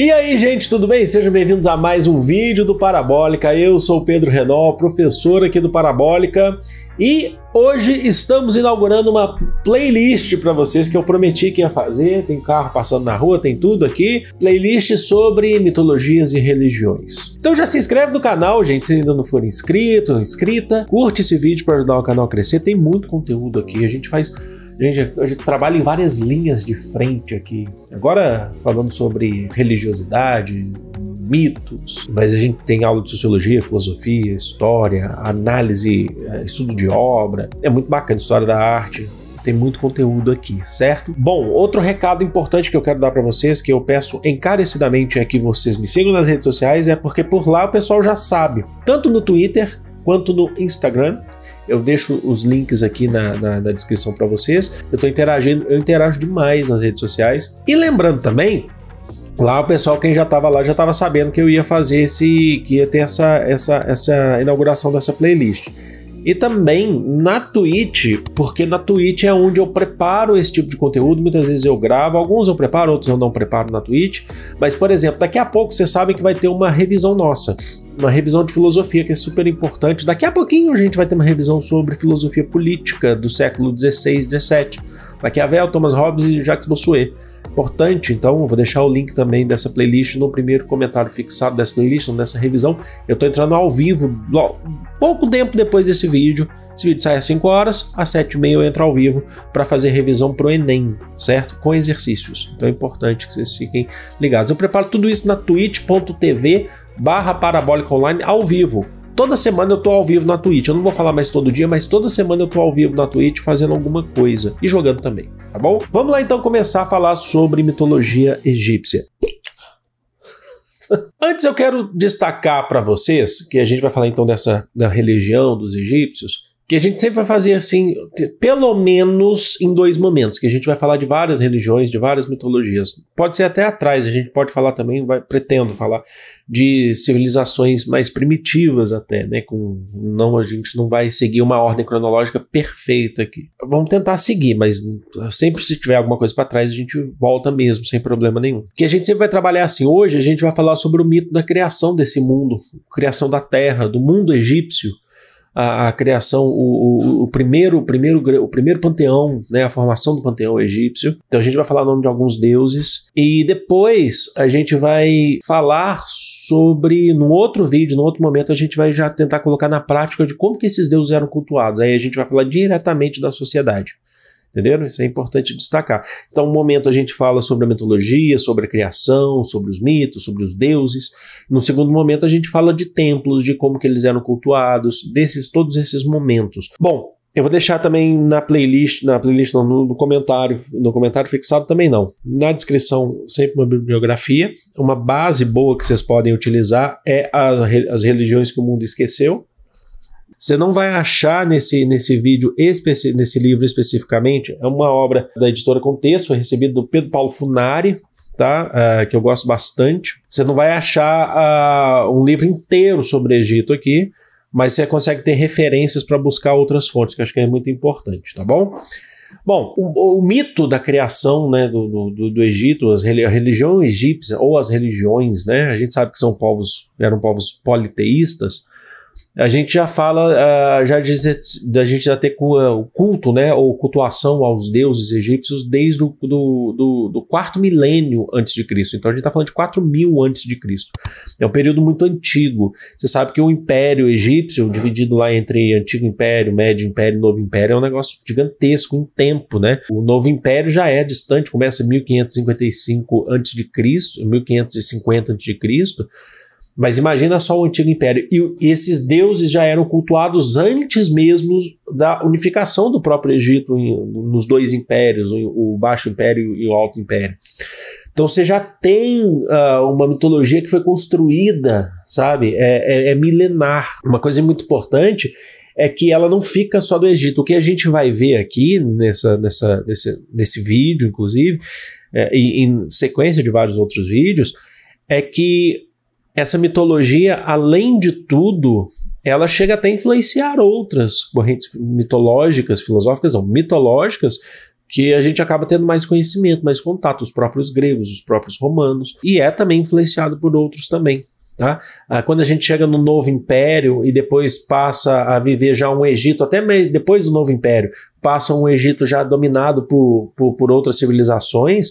E aí, gente, tudo bem? Sejam bem-vindos a mais um vídeo do Parabólica. Eu sou Pedro Renol, professor aqui do Parabólica, e hoje estamos inaugurando uma playlist para vocês que eu prometi que ia fazer. Tem carro passando na rua, tem tudo aqui. Playlist sobre mitologias e religiões. Então já se inscreve no canal, gente, se ainda não for inscrito, inscrita. Curte esse vídeo para ajudar o canal a crescer. Tem muito conteúdo aqui. A gente faz gente, a gente trabalha em várias linhas de frente aqui. Agora, falando sobre religiosidade, mitos, mas a gente tem aula de sociologia, filosofia, história, análise, é, estudo de obra. É muito bacana, história da arte, tem muito conteúdo aqui, certo? Bom, outro recado importante que eu quero dar para vocês, que eu peço encarecidamente é que vocês me sigam nas redes sociais, é porque por lá o pessoal já sabe, tanto no Twitter quanto no Instagram, eu deixo os links aqui na, na, na descrição para vocês. Eu estou interagindo, eu interajo demais nas redes sociais. E lembrando também lá o pessoal quem já estava lá já estava sabendo que eu ia fazer esse que ia ter essa essa essa inauguração dessa playlist e também na Twitch, porque na Twitch é onde eu preparo esse tipo de conteúdo. Muitas vezes eu gravo, alguns eu preparo, outros eu não preparo na Twitch. Mas, por exemplo, daqui a pouco vocês sabem que vai ter uma revisão nossa uma revisão de filosofia que é super importante. Daqui a pouquinho a gente vai ter uma revisão sobre filosofia política do século XVI, XVII. Maquiavel, Thomas Hobbes e Jacques Bossuet importante, então vou deixar o link também dessa playlist no primeiro comentário fixado dessa playlist, nessa revisão. Eu estou entrando ao vivo logo, pouco tempo depois desse vídeo. Esse vídeo sai às 5 horas, às 7 e meia eu entro ao vivo para fazer revisão pro Enem, certo? Com exercícios. Então é importante que vocês fiquem ligados. Eu preparo tudo isso na twitch.tv barra parabólica online ao vivo. Toda semana eu tô ao vivo na Twitch. Eu não vou falar mais todo dia, mas toda semana eu tô ao vivo na Twitch fazendo alguma coisa e jogando também, tá bom? Vamos lá então começar a falar sobre mitologia egípcia. Antes eu quero destacar para vocês que a gente vai falar então dessa religião dos egípcios que a gente sempre vai fazer assim, pelo menos em dois momentos, que a gente vai falar de várias religiões, de várias mitologias. Pode ser até atrás, a gente pode falar também, vai, pretendo falar de civilizações mais primitivas até, né? Com, não, a gente não vai seguir uma ordem cronológica perfeita aqui. Vamos tentar seguir, mas sempre se tiver alguma coisa para trás, a gente volta mesmo, sem problema nenhum. Que a gente sempre vai trabalhar assim, hoje a gente vai falar sobre o mito da criação desse mundo, criação da terra, do mundo egípcio, a, a criação, o, o, o, primeiro, o primeiro, o primeiro panteão, né, a formação do panteão egípcio. Então a gente vai falar o nome de alguns deuses e depois a gente vai falar sobre, num outro vídeo, num outro momento a gente vai já tentar colocar na prática de como que esses deuses eram cultuados. Aí a gente vai falar diretamente da sociedade. Entenderam? Isso é importante destacar. Então, um momento a gente fala sobre a mitologia, sobre a criação, sobre os mitos, sobre os deuses. No segundo momento a gente fala de templos, de como que eles eram cultuados, desses todos esses momentos. Bom, eu vou deixar também na playlist, na playlist não, no, no, comentário, no comentário fixado também não. Na descrição, sempre uma bibliografia. Uma base boa que vocês podem utilizar é a, as religiões que o mundo esqueceu, você não vai achar nesse, nesse vídeo, nesse livro especificamente, é uma obra da editora Contexto, recebida do Pedro Paulo Funari, tá? Uh, que eu gosto bastante. Você não vai achar uh, um livro inteiro sobre Egito aqui, mas você consegue ter referências para buscar outras fontes, que acho que é muito importante, tá bom? Bom, o, o mito da criação né, do, do, do Egito, as, a religião egípcia ou as religiões, né? A gente sabe que são povos, eram povos politeístas, a gente já fala, ah, já diz, a gente já ter ah, o culto, né, ou cultuação aos deuses egípcios desde o do, do, do quarto milênio antes de Cristo. Então a gente está falando de quatro mil antes de Cristo. É um período muito antigo. Você sabe que o Império Egípcio, dividido lá entre Antigo Império, Médio Império e Novo Império, é um negócio gigantesco em tempo, né? O Novo Império já é distante, começa em 1555 antes de Cristo, 1550 antes de Cristo mas imagina só o antigo império. E esses deuses já eram cultuados antes mesmo da unificação do próprio Egito em, nos dois impérios, o Baixo Império e o Alto Império. Então você já tem uh, uma mitologia que foi construída, sabe? É, é, é, milenar. Uma coisa muito importante é que ela não fica só do Egito. O que a gente vai ver aqui nessa, nessa, nesse, nesse vídeo, inclusive, é, e em sequência de vários outros vídeos, é que essa mitologia, além de tudo, ela chega até a influenciar outras correntes mitológicas, filosóficas, não, mitológicas, que a gente acaba tendo mais conhecimento, mais contato, os próprios gregos, os próprios romanos, e é também influenciado por outros também. Tá? Ah, quando a gente chega no Novo Império e depois passa a viver já um Egito, até mesmo depois do Novo Império, passa um Egito já dominado por, por, por outras civilizações,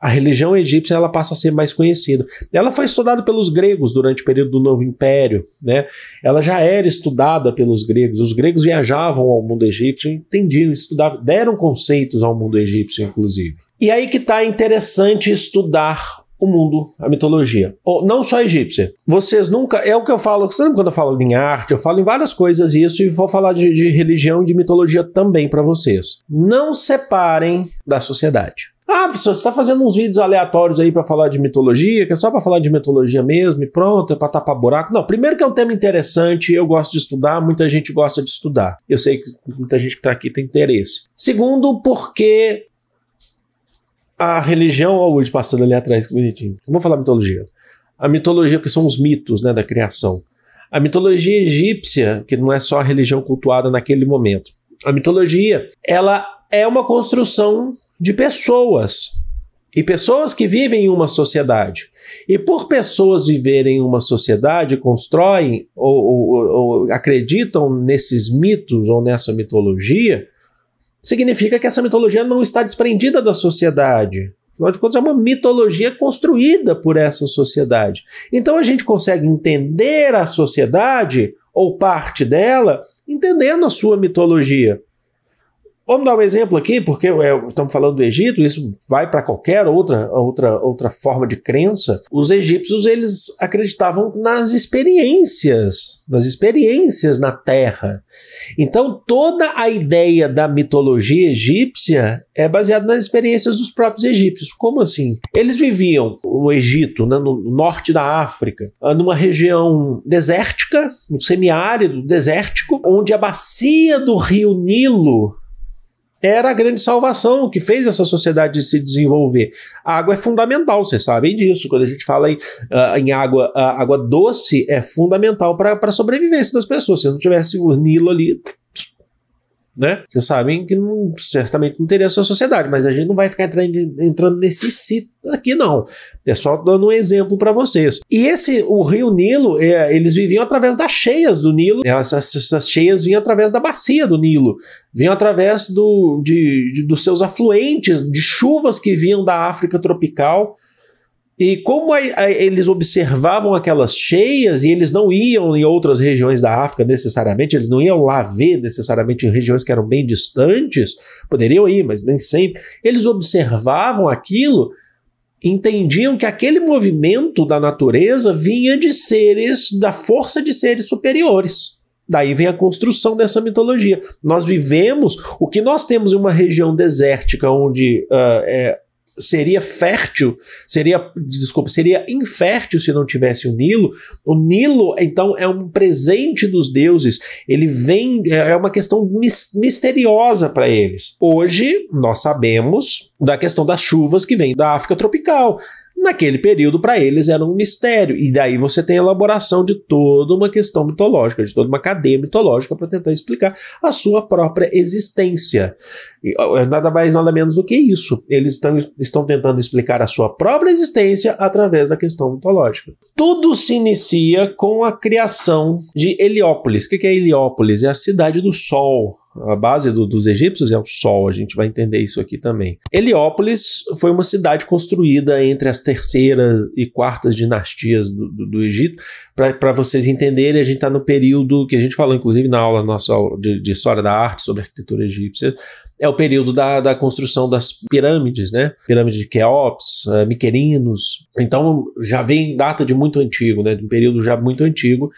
a religião egípcia ela passa a ser mais conhecida. Ela foi estudada pelos gregos durante o período do Novo Império, né? Ela já era estudada pelos gregos. Os gregos viajavam ao mundo egípcio, entendiam, estudavam, deram conceitos ao mundo egípcio, inclusive. E aí que está interessante estudar o mundo, a mitologia. Ou, não só egípcia. Vocês nunca. É o que eu falo. Você lembra quando eu falo em arte? Eu falo em várias coisas isso e vou falar de, de religião e de mitologia também para vocês. Não separem da sociedade. Ah, pessoal, você está fazendo uns vídeos aleatórios aí para falar de mitologia, que é só para falar de mitologia mesmo, e pronto, é para tapar buraco. Não, primeiro que é um tema interessante, eu gosto de estudar, muita gente gosta de estudar. Eu sei que muita gente que está aqui tem interesse. Segundo, porque a religião, Olha o Wood passando ali atrás, que bonitinho. Vamos falar mitologia. A mitologia, que são os mitos né, da criação. A mitologia egípcia, que não é só a religião cultuada naquele momento. A mitologia, ela é uma construção de pessoas. E pessoas que vivem em uma sociedade. E por pessoas viverem em uma sociedade, constroem ou, ou, ou, acreditam nesses mitos ou nessa mitologia, significa que essa mitologia não está desprendida da sociedade. Afinal de contas, é uma mitologia construída por essa sociedade. Então a gente consegue entender a sociedade ou parte dela entendendo a sua mitologia. Vamos dar um exemplo aqui, porque é, estamos falando do Egito, isso vai para qualquer outra, outra, outra forma de crença. Os egípcios eles acreditavam nas experiências, nas experiências na terra. Então toda a ideia da mitologia egípcia é baseada nas experiências dos próprios egípcios. Como assim? Eles viviam o Egito, né, no norte da África, numa região desértica, um semiárido desértico, onde a bacia do rio Nilo era a grande salvação que fez essa sociedade se desenvolver. A água é fundamental, vocês sabem disso. Quando a gente fala em, uh, em água, uh, água doce é fundamental para a sobrevivência das pessoas. Se não tivesse o Nilo ali, né? Vocês sabem que não, certamente não teria essa sociedade, mas a gente não vai ficar entrando, entrando nesse sítio aqui, não. É só dando um exemplo para vocês. E esse, o rio Nilo, é, eles viviam através das cheias do Nilo, essas, é, essas, cheias vinham através da bacia do Nilo, vinham através do, de, de, dos seus afluentes, de chuvas que vinham da África tropical e como a, a, eles observavam aquelas cheias e eles não iam em outras regiões da África necessariamente, eles não iam lá ver necessariamente em regiões que eram bem distantes, poderiam ir, mas nem sempre. Eles observavam aquilo, entendiam que aquele movimento da natureza vinha de seres, da força de seres superiores. Daí vem a construção dessa mitologia. Nós vivemos o que nós temos em uma região desértica onde uh, é, seria fértil, seria, desculpa, seria infértil se não tivesse o Nilo. O Nilo, então, é um presente dos deuses. Ele vem, é, é uma questão misteriosa para eles. Hoje, nós sabemos da questão das chuvas que vem da África tropical naquele período para eles era um mistério. E daí você tem a elaboração de toda uma questão mitológica, de toda uma cadeia mitológica para tentar explicar a sua própria existência. E, é nada mais, nada menos do que isso. Eles estão, estão tentando explicar a sua própria existência através da questão mitológica. Tudo se inicia com a criação de Heliópolis. O que é Heliópolis? É a cidade do Sol a base do, dos egípcios é o sol, a gente vai entender isso aqui também. Heliópolis foi uma cidade construída entre as terceiras e quartas dinastias do, do, do Egito. Para vocês entenderem, a gente está no período que a gente falou, inclusive, na aula nossa de, de História da Arte sobre Arquitetura Egípcia, é o período da, da construção das pirâmides, né? Pirâmide de Queops, uh, eh, Então já vem data de muito antigo, né? De um período já muito antigo.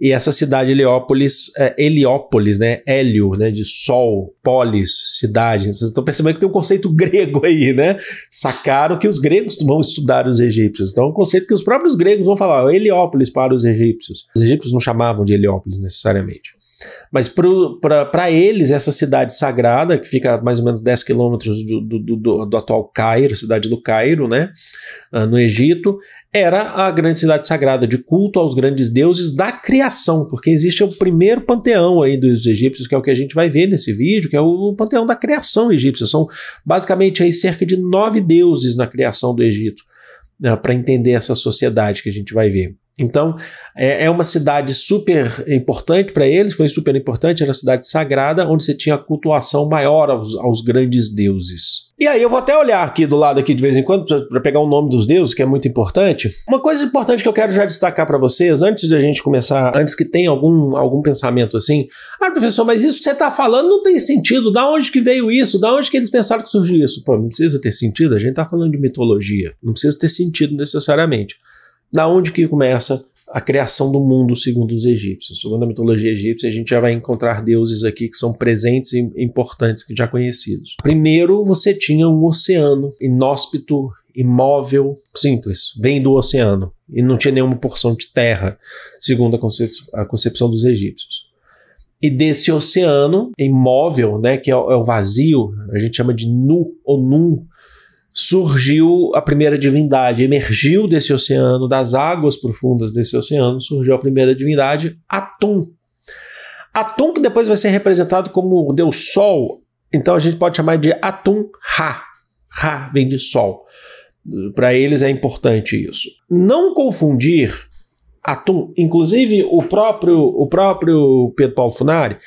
E essa cidade Heliópolis, é Heliópolis, né? Hélio, né? De sol, polis, cidade. Vocês estão percebendo que tem um conceito grego aí, né? Sacaram que os gregos vão estudar os egípcios. Então é um conceito que os próprios gregos vão falar, Heliópolis para os egípcios. Os egípcios não chamavam de Heliópolis necessariamente. Mas para eles, essa cidade sagrada, que fica a mais ou menos 10 quilômetros do, do, do, do, atual Cairo, cidade do Cairo, né, ah, no Egito, era a grande cidade sagrada de culto aos grandes deuses da criação, porque existe o primeiro panteão aí dos egípcios, que é o que a gente vai ver nesse vídeo, que é o panteão da criação egípcia. São basicamente aí cerca de nove deuses na criação do Egito, né, para entender essa sociedade que a gente vai ver. Então, é, é, uma cidade super importante para eles, foi super importante, era uma cidade sagrada, onde você tinha a cultuação maior aos, aos grandes deuses. E aí eu vou até olhar aqui do lado aqui de vez em quando para pegar o nome dos deuses, que é muito importante. Uma coisa importante que eu quero já destacar para vocês, antes de a gente começar, antes que tenha algum, algum pensamento assim, ah, professor, mas isso que você está falando não tem sentido, da onde que veio isso? Da onde que eles pensaram que surgiu isso? Pô, não precisa ter sentido, a gente está falando de mitologia, não precisa ter sentido necessariamente. Da onde que começa a criação do mundo segundo os egípcios. Segundo a mitologia egípcia, a gente já vai encontrar deuses aqui que são presentes e importantes, que já conhecidos. Primeiro, você tinha um oceano inóspito, imóvel, simples, vem do oceano e não tinha nenhuma porção de terra, segundo a, a concepção dos egípcios. E desse oceano imóvel, né, que é o, é o vazio, a gente chama de nu ou nun surgiu a primeira divindade, emergiu desse oceano, das águas profundas desse oceano, surgiu a primeira divindade, Atum. Atum que depois vai ser representado como o deus Sol, então a gente pode chamar de Atum Ra. Ra vem de Sol. Para eles é importante isso. Não confundir Atum, inclusive o próprio, o próprio Pedro Paulo Funari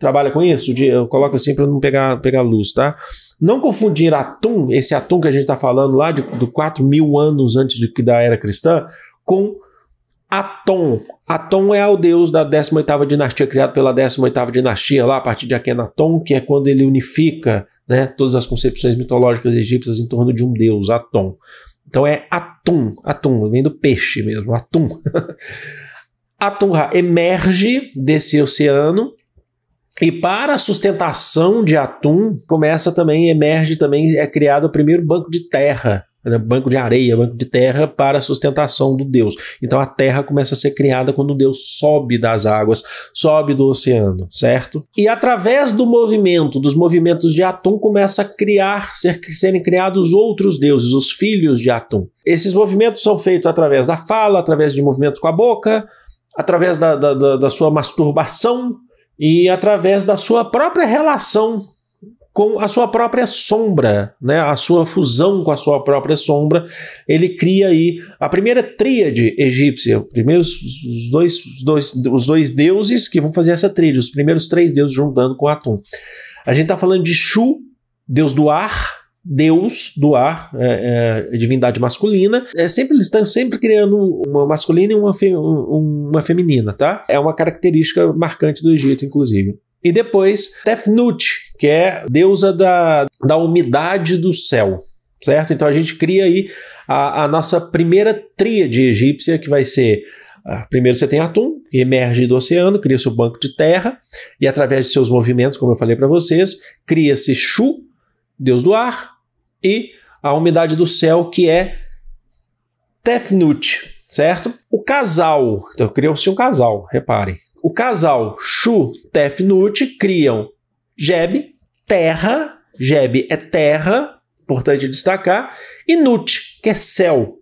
trabalha com isso, de, eu coloco assim para não pegar, pegar luz, tá? Não confundir Atum, esse Atum que a gente está falando lá de, de 4 mil anos antes de, da era cristã, com Atom. Atom é o deus da 18ª dinastia, criado pela 18ª dinastia, lá a partir de Akhenaton, que é quando ele unifica né, todas as concepções mitológicas egípcias em torno de um deus, Atom. Então é Atum, Atum, vem do peixe mesmo, Atum. Atum emerge desse oceano e para a sustentação de atum, começa também, emerge também, é criado o primeiro banco de terra né? banco de areia, banco de terra para a sustentação do Deus. Então a terra começa a ser criada quando Deus sobe das águas, sobe do oceano, certo? E através do movimento, dos movimentos de Atum, começa a criar, ser, serem criados outros deuses, os filhos de Atum. Esses movimentos são feitos através da fala, através de movimentos com a boca, através da, da, da, da sua masturbação, e através da sua própria relação com a sua própria sombra, né? a sua fusão com a sua própria sombra, ele cria aí a primeira tríade egípcia, primeiros, os, dois, os, dois, os dois deuses que vão fazer essa tríade, os primeiros três deuses juntando com Atum. A gente está falando de Shu, deus do ar, deus do ar, é, é, divindade masculina. É sempre eles estão sempre criando uma masculina e uma, fe, um, uma feminina, tá? É uma característica marcante do Egito, inclusive. E depois Tefnut, que é deusa da, da umidade do céu, certo? Então a gente cria aí a, a nossa primeira tríade egípcia, que vai ser ah, Primeiro você tem Atum, que emerge do oceano, cria seu banco de terra, e através de seus movimentos, como eu falei para vocês, cria-se Shu, deus do ar, e a umidade do céu, que é Tefnut, certo? O casal, então criou-se um casal, reparem. O casal Shu Tefnut criam Jeb, terra, Jeb é terra, importante destacar, e Nut, que é céu.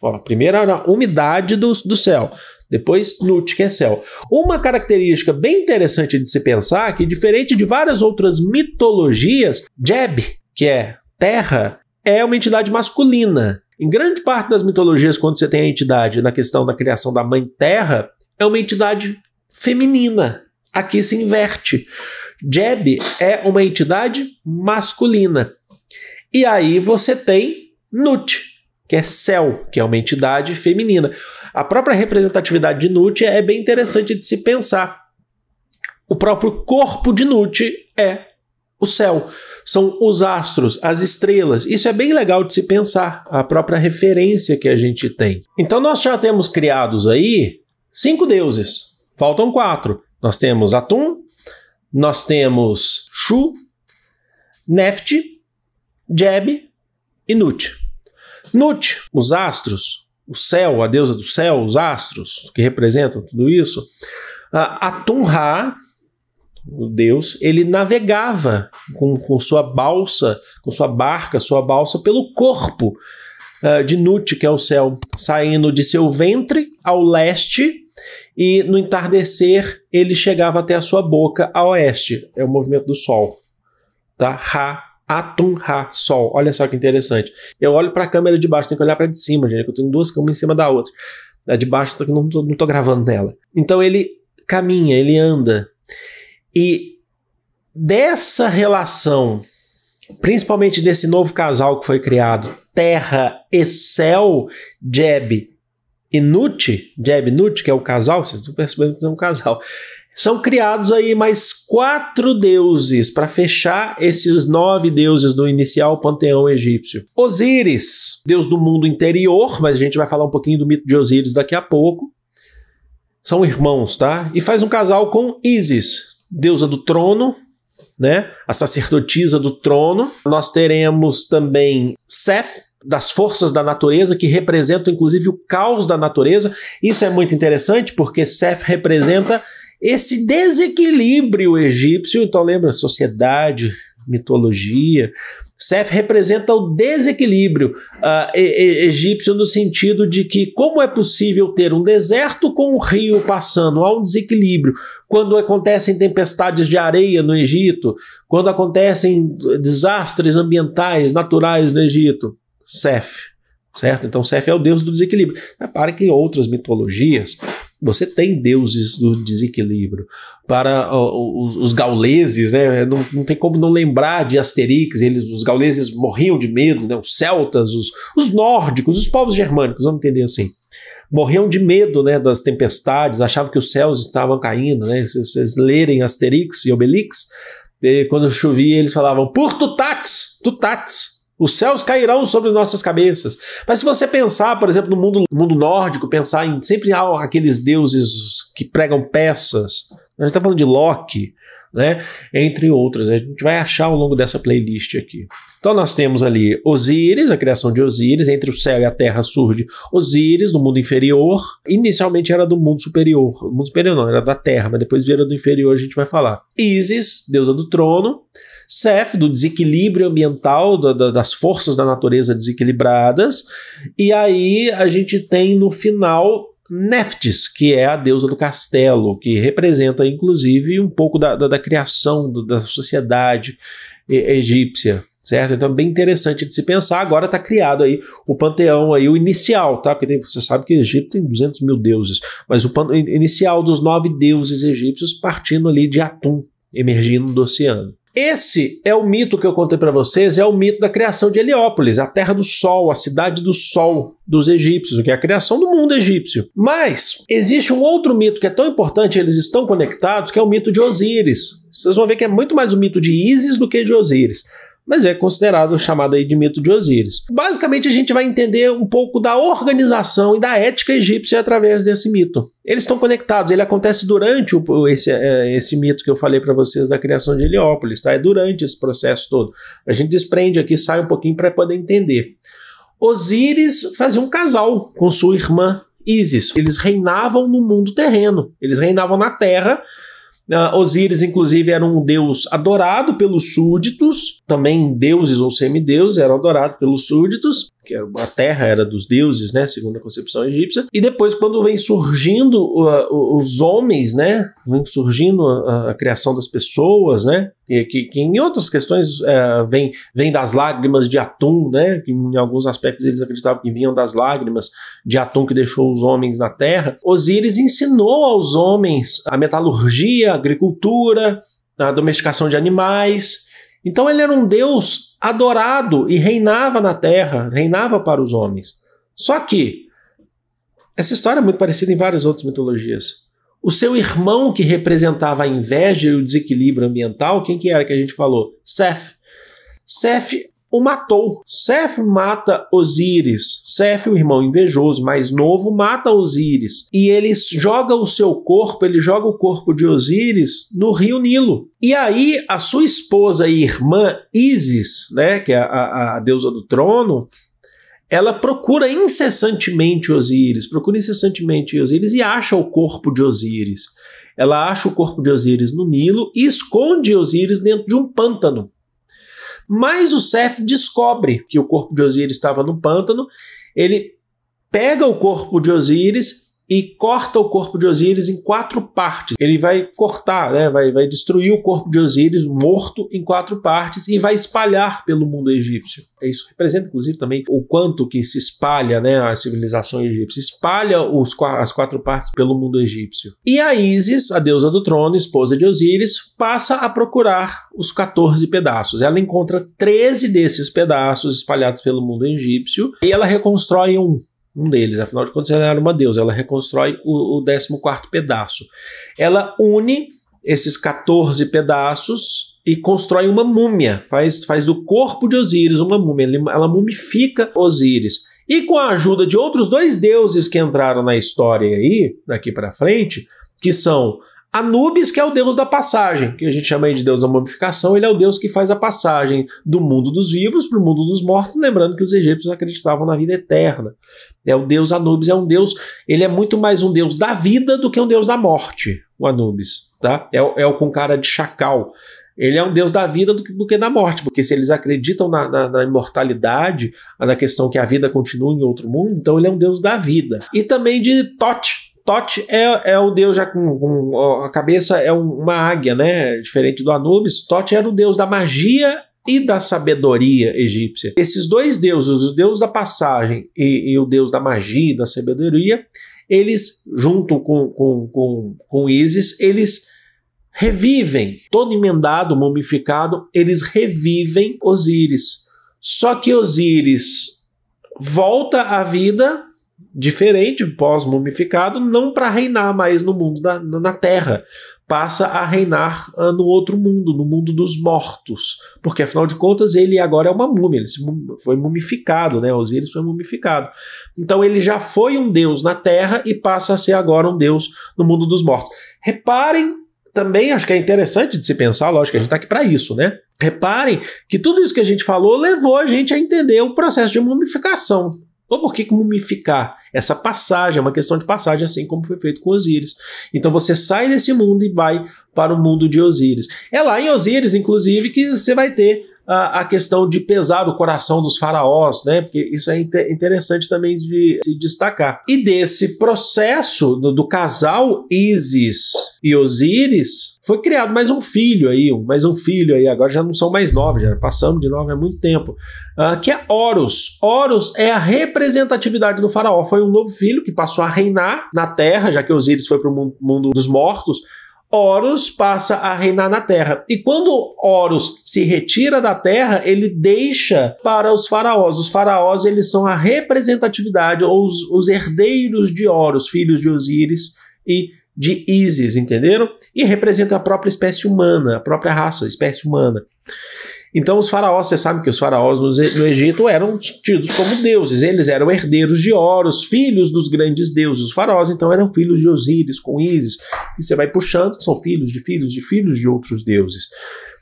Ó, primeiro a umidade do, do céu depois Nut céu. Uma característica bem interessante de se pensar que, diferente de várias outras mitologias, Jeb, que é terra, é uma entidade masculina. Em grande parte das mitologias, quando você tem a entidade na questão da criação da Mãe Terra, é uma entidade feminina. Aqui se inverte. Jeb é uma entidade masculina. E aí você tem Nut, que é céu, que é uma entidade feminina. A própria representatividade de Nut é bem interessante de se pensar. O próprio corpo de Nut é o céu, são os astros, as estrelas. Isso é bem legal de se pensar, a própria referência que a gente tem. Então nós já temos criados aí cinco deuses, faltam quatro. Nós temos Atum, nós temos Shu, Neft, Jeb e Nut. Nut, os astros, o céu, a deusa do céu, os astros que representam tudo isso, Atum-Ra, o deus, ele navegava com, com sua balsa, com sua barca, sua balsa, pelo corpo uh, de Nut, que é o céu, saindo de seu ventre ao leste, e no entardecer ele chegava até a sua boca a oeste, é o movimento do sol. Tá? Ra atum Ha Sol. Olha só que interessante. Eu olho para a câmera de baixo, tenho que olhar para de cima, gente. Eu tenho duas câmeras em cima da outra. A de baixo eu não tô, não tô gravando nela. Então ele caminha, ele anda. E dessa relação, principalmente desse novo casal que foi criado, Terra e Céu, Jeb e Nut, Jeb e Nut, que é o casal, vocês estão percebendo que é um casal são criados aí mais quatro deuses para fechar esses nove deuses do inicial panteão egípcio. Osíris, deus do mundo interior, mas a gente vai falar um pouquinho do mito de Osíris daqui a pouco. São irmãos, tá? E faz um casal com Isis, deusa do trono, né? A sacerdotisa do trono. Nós teremos também Seth, das forças da natureza que representam inclusive o caos da natureza. Isso é muito interessante porque Seth representa esse desequilíbrio egípcio, então lembra, sociedade, mitologia, Seth representa o desequilíbrio uh, e, e, egípcio no sentido de que como é possível ter um deserto com um rio passando? Há um desequilíbrio. Quando acontecem tempestades de areia no Egito, quando acontecem desastres ambientais, naturais no Egito, Seth. Certo? Então Seth é o deus do desequilíbrio. Para que outras mitologias você tem deuses do desequilíbrio. Para os, os gauleses, né? É, não, não, tem como não lembrar de Asterix. Eles, os gauleses morriam de medo, né? Os celtas, os, os nórdicos, os povos germânicos, vamos entender assim morriam de medo né, das tempestades, achavam que os céus estavam caindo. Né? Se vocês lerem Asterix e Obelix, e eh, quando chovia, eles falavam por tutatis, tutatis. Os céus cairão sobre nossas cabeças. Mas se você pensar, por exemplo, no mundo, mundo nórdico, pensar em sempre há aqueles deuses que pregam peças. A gente está falando de Loki, né? Entre outras. A gente vai achar ao longo dessa playlist aqui. Então nós temos ali Osíris, a criação de Osíris. Entre o céu e a terra surge Osíris, do mundo inferior. Inicialmente era do mundo superior. O mundo superior não, era da terra, mas depois vira do inferior, a gente vai falar. Isis, deusa do trono. CEF, do desequilíbrio ambiental, da, da, das forças da natureza desequilibradas. E aí a gente tem no final Neftis, que é a deusa do castelo, que representa inclusive um pouco da, da, da criação do, da sociedade egípcia. Certo? Então, é bem interessante de se pensar. Agora está criado aí o panteão, aí, o inicial, tá? Porque tem, você sabe que o Egito tem 200 mil deuses, mas o inicial dos nove deuses egípcios partindo ali de Atum, emergindo do oceano. Esse é o mito que eu contei para vocês, é o mito da criação de Heliópolis, a terra do sol, a cidade do sol dos egípcios, o que é a criação do mundo egípcio. Mas existe um outro mito que é tão importante, eles estão conectados, que é o mito de Osíris. Vocês vão ver que é muito mais o mito de Ísis do que de Osíris mas é considerado chamado aí de mito de Osíris. Basicamente, a gente vai entender um pouco da organização e da ética egípcia através desse mito. Eles estão conectados, ele acontece durante o, esse, é, esse mito que eu falei para vocês da criação de Heliópolis, tá? É durante esse processo todo. A gente desprende aqui, sai um pouquinho para poder entender. Osíris fazia um casal com sua irmã Isis. Eles reinavam no mundo terreno, eles reinavam na terra, Uh, ah, Osíris, inclusive, era um deus adorado pelos súditos, também deuses ou semideuses eram adorados pelos súditos, que é a terra era dos deuses, né, segundo a concepção egípcia. E depois, quando vem surgindo uh, os homens, né, vem surgindo a, a, criação das pessoas, né, que, que em outras questões uh, vem, vem das lágrimas de Atum, né, que em alguns aspectos eles acreditavam que vinham das lágrimas de Atum que deixou os homens na terra. Osíris ensinou aos homens a metalurgia, a agricultura, a domesticação de animais, então ele era um Deus adorado e reinava na terra, reinava para os homens. Só que essa história é muito parecida em várias outras mitologias. O seu irmão que representava a inveja e o desequilíbrio ambiental, quem que era que a gente falou? Seth. Seth o matou. Seth mata Osíris. Seth, o irmão invejoso mais novo, mata Osíris. E ele joga o seu corpo, ele joga o corpo de Osíris no rio Nilo. E aí, a sua esposa e irmã Isis, né, que é a, a deusa do trono, ela procura incessantemente Osíris, procura incessantemente Osíris e acha o corpo de Osíris. Ela acha o corpo de Osíris no Nilo e esconde Osíris dentro de um pântano. Mas o Seth descobre que o corpo de Osíris estava no pântano, ele pega o corpo de Osíris e corta o corpo de Osíris em quatro partes. Ele vai cortar, né, vai, vai destruir o corpo de Osíris morto em quatro partes e vai espalhar pelo mundo egípcio. Isso representa, inclusive, também o quanto que se espalha né, a civilização egípcia. Espalha os, as quatro partes pelo mundo egípcio. E a Isis, a deusa do trono, esposa de Osíris, passa a procurar os 14 pedaços. Ela encontra 13 desses pedaços espalhados pelo mundo egípcio e ela reconstrói um um deles. Afinal de contas, ela era uma deusa, ela reconstrói o, o 14 pedaço. Ela une esses 14 pedaços e constrói uma múmia, faz, faz do corpo de Osíris uma múmia, ela mumifica Osíris. E com a ajuda de outros dois deuses que entraram na história aí, daqui para frente, que são Anubis, que é o deus da passagem, que a gente chama de deus da mumificação, ele é o deus que faz a passagem do mundo dos vivos para o mundo dos mortos, lembrando que os egípcios acreditavam na vida eterna. É o deus Anubis, é um deus, ele é muito mais um deus da vida do que um deus da morte, o Anubis, tá? É, é o com cara de chacal. Ele é um deus da vida do que, do que da morte, porque se eles acreditam na, na, na imortalidade, na questão que a vida continua em outro mundo, então ele é um deus da vida. E também de Tote, Tote é, é o deus já com, com a cabeça, é uma águia, né? Diferente do Anubis. Tote era o deus da magia e da sabedoria egípcia. Esses dois deuses, o deus da passagem e, e o deus da magia e da sabedoria, eles, junto com, com, com, com Isis, eles revivem. Todo emendado, mumificado, eles revivem Osíris. Só que Osíris volta à vida diferente, pós-mumificado, não para reinar mais no mundo da, na Terra. Passa a reinar uh, no outro mundo, no mundo dos mortos. Porque, afinal de contas, ele agora é uma múmia, ele foi mumificado, né? Osíris foi mumificado. Então ele já foi um deus na Terra e passa a ser agora um deus no mundo dos mortos. Reparem também acho que é interessante de se pensar, lógico, a gente está aqui para isso, né? Reparem que tudo isso que a gente falou levou a gente a entender o processo de mumificação. Então por que mumificar? Essa passagem é uma questão de passagem, assim como foi feito com Osíris. Então você sai desse mundo e vai para o mundo de Osíris. É lá em Osíris, inclusive, que você vai ter a, a questão de pesar o coração dos faraós, né? Porque isso é inter, interessante também de se destacar. E desse processo do, do casal Isis e Osíris, foi criado mais um filho aí, mais um filho aí, agora já não são mais nove, já passamos de nove há muito tempo, uh, que é Horus. Horus é a representatividade do faraó, foi um novo filho que passou a reinar na terra, já que Osíris foi para o mundo, mundo dos mortos, Horus passa a reinar na terra. E quando Horus se retira da terra, ele deixa para os faraós. Os faraós eles são a representatividade ou os, os herdeiros de Horus, filhos de Osíris e de Isis, entenderam? E representa a própria espécie humana, a própria raça, a espécie humana. Então, os faraós, você sabe que os faraós no, Egito eram tidos como deuses, eles eram herdeiros de Horus, filhos dos grandes deuses. Os faraós, então, eram filhos de Osíris, com Ísis, e você vai puxando, são filhos de filhos de filhos de outros deuses.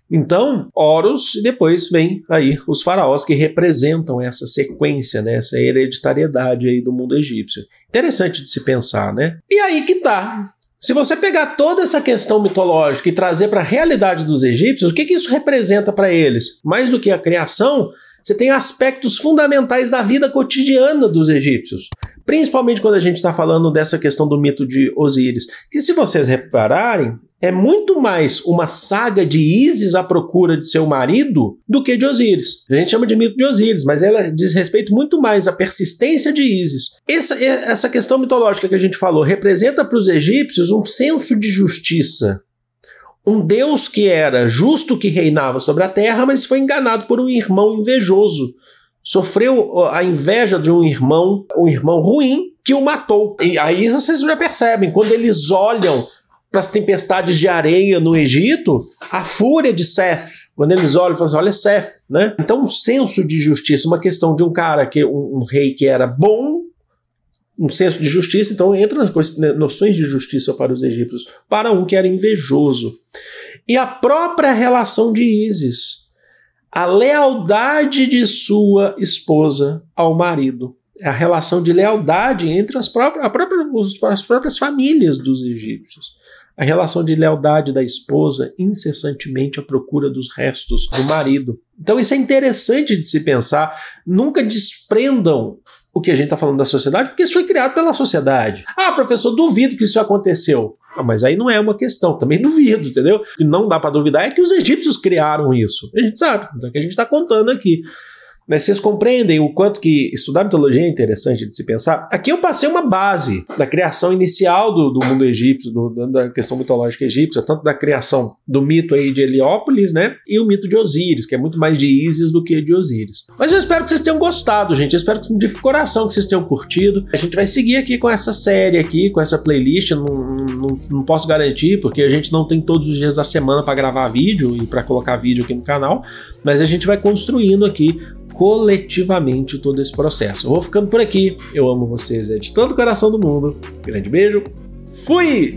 Então, Horus, e depois vem aí os faraós que representam essa sequência, né, essa hereditariedade aí do mundo egípcio. Interessante de se pensar, né? E aí que tá se você pegar toda essa questão mitológica e trazer para a realidade dos egípcios, o que, que isso representa para eles? Mais do que a criação, você tem aspectos fundamentais da vida cotidiana dos egípcios. Principalmente quando a gente está falando dessa questão do mito de Osíris, que se vocês repararem, é muito mais uma saga de Isis à procura de seu marido do que de Osíris. A gente chama de mito de Osíris, mas ela diz respeito muito mais à persistência de Isis. Essa, essa questão mitológica que a gente falou representa para os egípcios um senso de justiça. Um deus que era justo que reinava sobre a terra, mas foi enganado por um irmão invejoso sofreu a inveja de um irmão, um irmão ruim, que o matou. E aí vocês já percebem, quando eles olham para as tempestades de areia no Egito, a fúria de Seth. Quando eles olham, falam assim, olha Seth, né? Então, um senso de justiça, uma questão de um cara, que um, um rei que era bom, um senso de justiça, então entra nas né, noções de justiça para os egípcios, para um que era invejoso. E a própria relação de Isis a lealdade de sua esposa ao marido. A relação de lealdade entre as próprias, própria, as próprias famílias dos egípcios. A relação de lealdade da esposa incessantemente à procura dos restos do marido. Então, isso é interessante de se pensar. Nunca desprendam o que a gente está falando da sociedade, porque isso foi criado pela sociedade. Ah, professor, duvido que isso aconteceu. Ah, mas aí não é uma questão, também duvido, entendeu? O que não dá para duvidar é que os egípcios criaram isso. A gente sabe, então é o que a gente está contando aqui. Mas né, vocês compreendem o quanto que estudar mitologia é interessante de se pensar? Aqui eu passei uma base da criação inicial do, do mundo egípcio, do, da questão mitológica egípcia, tanto da criação do mito aí de Heliópolis, né? E o mito de Osíris, que é muito mais de Ísis do que de Osíris. Mas eu espero que vocês tenham gostado, gente. Eu espero de coração que vocês tenham curtido. A gente vai seguir aqui com essa série aqui, com essa playlist. Não, não, não posso garantir, porque a gente não tem todos os dias da semana para gravar vídeo e para colocar vídeo aqui no canal. Mas a gente vai construindo aqui coletivamente todo esse processo. Eu vou ficando por aqui. Eu amo vocês é de todo o coração do mundo. Grande beijo. Fui!